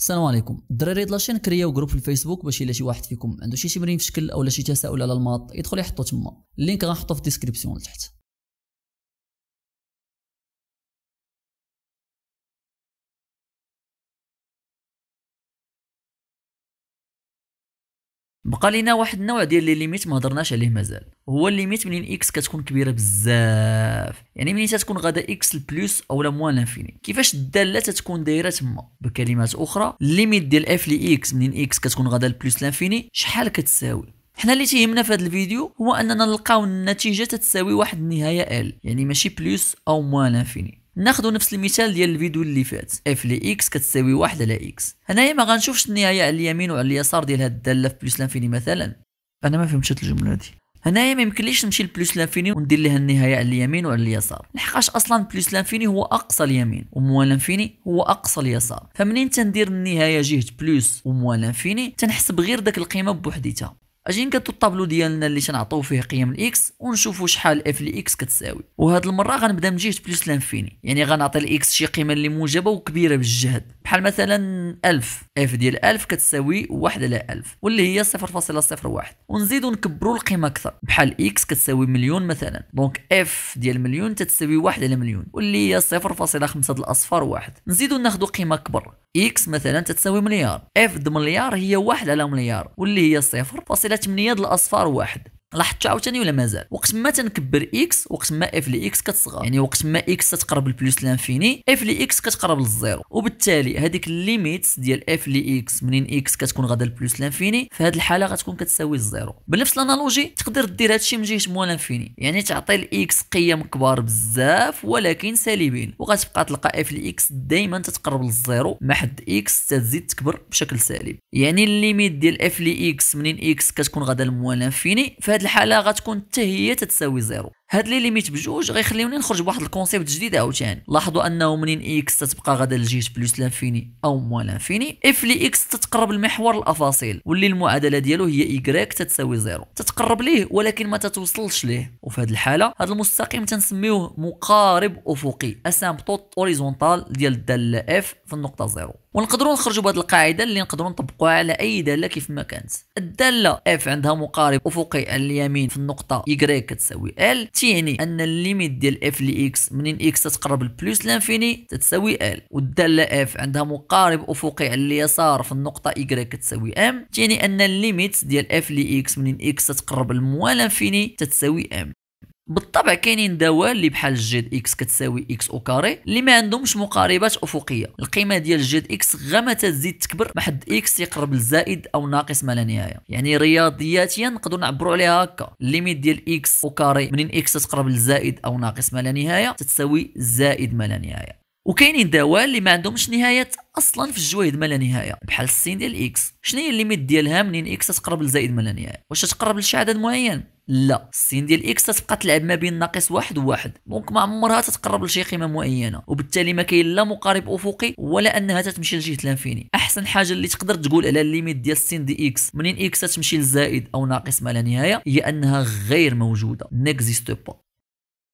السلام عليكم الدراري دلاشين لاشين كرياو جروب في الفيسبوك باش الا شي واحد فيكم عنده شي تمرين في شكل اولا شي تساؤل على الماط يدخل يحطو تما اللينك غنحطو في الديسكريبسيون لتحت بقى لينا واحد النوع ديال لي ليميت ما هضرناش عليه مازال هو الليميت منين اكس كتكون كبيره بزاف يعني منين تتكون غادا اكس البلوس اولا موان لانفيني كيفاش الداله تتكون دايره تما بكلمات اخرى الليميت ديال اف لي اكس منين اكس كتكون غادا البلوس لانفيني شحال كتساوي حنا اللي تيهمنا في هذا الفيديو هو اننا نلقاو النتيجه تتساوي واحد النهايه ال يعني ماشي بلوس او موان لانفيني ناخذ نفس المثال ديال الفيديو اللي فات اف لي اكس كتساوي واحد على اكس هنايا ما غنشوفش النهايه على اليمين وعلى اليسار ديال هاد الداله في بلس لانفيني مثلا انا ما فهمتش الجمله دي هنايا ما يمكنليش نمشي لبلوس لانفيني وندير لها النهايه على اليمين وعلى اليسار لحقاش اصلا بلس لانفيني هو اقصى اليمين وموان لانفيني هو اقصى اليسار فمنين تندير النهايه جهه بلس وموان لانفيني تنحسب غير داك القيمه بوحديتها اجي نكتبو الطابلو ديالنا اللي تنعطيو فيه قيم الاكس ونشوفو شحال اف لاكس كتساوي وهاد المره غنبدا من جهه بلس لانفيني يعني غنعطي الاكس شي قيمه اللي موجبه وكبيره بالجهد بحال مثلا 1000 اف ديال 1000 كتساوي 1 على 1000 واللي هي 0.01 ونزيدو نكبروا القيمه اكثر بحال اكس كتساوي مليون مثلا دونك اف ديال مليون تتساوي 1 على مليون واللي هي 0.5 الاصفار 1 نزيدو ناخذ قيمه اكبر اكس مثلا تتساوي مليار اف د مليار هي 1 على مليار واللي هي 0.8 الاصفار 1 لاحظت عاوتاني ولا مازال وقت ما تنكبر اكس وقت ما اف لي اكس كتصغر يعني وقت ما اكس تتقرب لبلوس لانفيني اف لي اكس كتقرب للزيرو وبالتالي هذيك الليميت ديال اف لي اكس منين اكس كتكون غادا لبلوس لانفيني في هذه الحاله غتكون كتساوي الزيرو بنفس الانالوجي تقدر دير هادشي من جهه مو لانفيني يعني تعطي الاكس قيم كبار بزاف ولكن سالبين وغتبقى تلقى اف لي اكس دائما تتقرب للزيرو مع حد اكس تزيد تكبر بشكل سالب يعني الليميت ديال اف لي اكس منين اكس كتكون غادا لموان لانفيني في هذه الحاله غتكون حتى هي تتساوي زيرو هاد لي ليميت بجوج غيخليوني نخرج بواحد الكونسيبت جديد عاوتاني لاحظوا انه منين اكس تتبقى غدا لجيت بلوس لانفيني او موا لانفيني اف لي اكس تتقرب لمحور الافاصيل واللي المعادله ديالو هي ايكغيك تتساوي زيرو تتقرب ليه ولكن ما تتوصلش ليه وفي هاد الحاله هاد المستقيم تنسميوه مقارب افقي اسامبتوت اوريزونتال ديال الداله اف في النقطه زيرو ونقدروا نخرجوا بهذه القاعده اللي نقدروا نطبقوها على اي داله كيف ما كانت الداله اف عندها مقارب افقي على اليمين في النقطه y كتساوي ال تيعني ان الليميت ديال اف لي اكس منين اكس تتقرب لبلوس لانفيني تتساوي ال والداله اف عندها مقارب افقي على اليسار في النقطه y كتساوي ام تيعني ان الليميت ديال اف لي اكس منين اكس تتقرب لموا لانفيني تتساوي ام بالطبع كاينين دوال اللي بحال الجيد اكس كتساوي اكس او كاري اللي ما عندهمش مقاربات افقيه القيمه ديال جيد اكس غما تزيد تكبر ما حد اكس يقرب لزائد او ناقص ما لا نهايه يعني رياضياتيا نقدروا نعبروا عليها هكا الليميت ديال اكس او كاري منين اكس تقرب لزائد او ناقص ما لا نهايه تتساوي زائد ما لا نهايه وكاينين دوال اللي ما عندهمش نهايات اصلا في الجوهد ما لا نهايه بحال السين ديال اكس شنو هي الليميت ديالها منين اكس تقرب لزائد ما لا نهايه واش تقرب لشي عدد معين لا السين ديال اكس تتبقى تلعب ما بين ناقص واحد وواحد دونك ما عمرها تتقرب لشي قيمه معينه وبالتالي ما كاين لا مقارب افقي ولا انها تتمشي لجهه الانفيني احسن حاجه اللي تقدر تقول على الليميت ديال السين دي اكس منين اكس تتمشي لزائد او ناقص ما لا نهايه هي انها غير موجوده نيكزيست با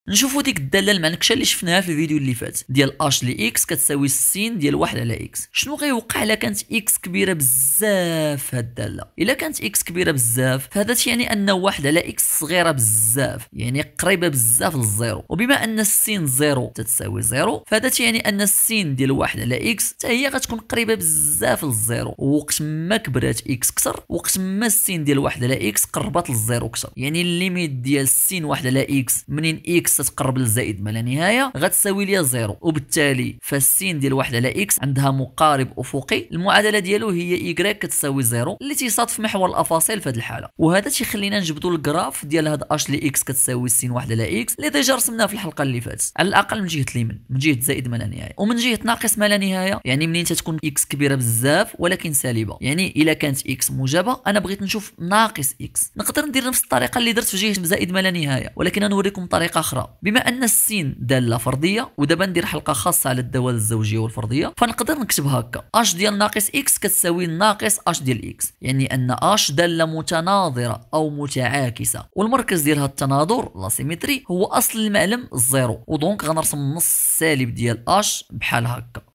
نشوفوا ديك الداله المعنكشه اللي شفناها في الفيديو اللي فات ديال اش ل اكس كتساوي السين ديال واحد على اكس شنو غيوقع الا كانت اكس كبيره بزاف هاد الداله الا كانت اكس كبيره بزاف فهذا تيعني ان واحد على اكس صغيره بزاف يعني قريبه بزاف للزيرو وبما ان السين زيرو تتساوي زيرو فهذا تيعني ان السين ديال واحد على اكس حتى هي غتكون قريبه بزاف للزيرو وقت ما كبرات اكس كثر وقت ما السين ديال واحد على اكس قربت للزيرو كثر يعني الليميت ديال السين واحد على اكس منين اكس اكس تقرب للزائد ما لا نهايه غتساوي ليا زيرو وبالتالي فالسين ديال واحد على اكس عندها مقارب افقي المعادله ديالو هي ايكغيك كتساوي زيرو اللي تيصادف محور الافاصيل في هذه الحاله وهذا تيخلينا نجبدوا الجراف ديال هاد اش لي اكس كتساوي سين واحد على اكس اللي ديجا رسمناه في الحلقه اللي فاتت على الاقل من جهه اليمين من جهه زائد ما لا نهايه ومن جهه ناقص ما لا نهايه يعني منين تتكون اكس كبيره بزاف ولكن سالبه يعني الا كانت اكس موجبه انا بغيت نشوف ناقص اكس نقدر ندير نفس الطريقه اللي درت في جهه زائد ما لا نهايه ولكن نوريكم طريقه اخرى بما أن السين دالة فردية ودابا ندير حلقة خاصة على الدوال الزوجية والفرضيه فنقدر نكتب هكا اش ديال ناقص اكس كتساوي ناقص اش ديال اكس يعني أن اش دالة متناظرة أو متعاكسة والمركز هاد التناظر لاسيمتري هو أصل المعلم الزيرو ودونك غنرسم نص سالب ديال اش بحال هكا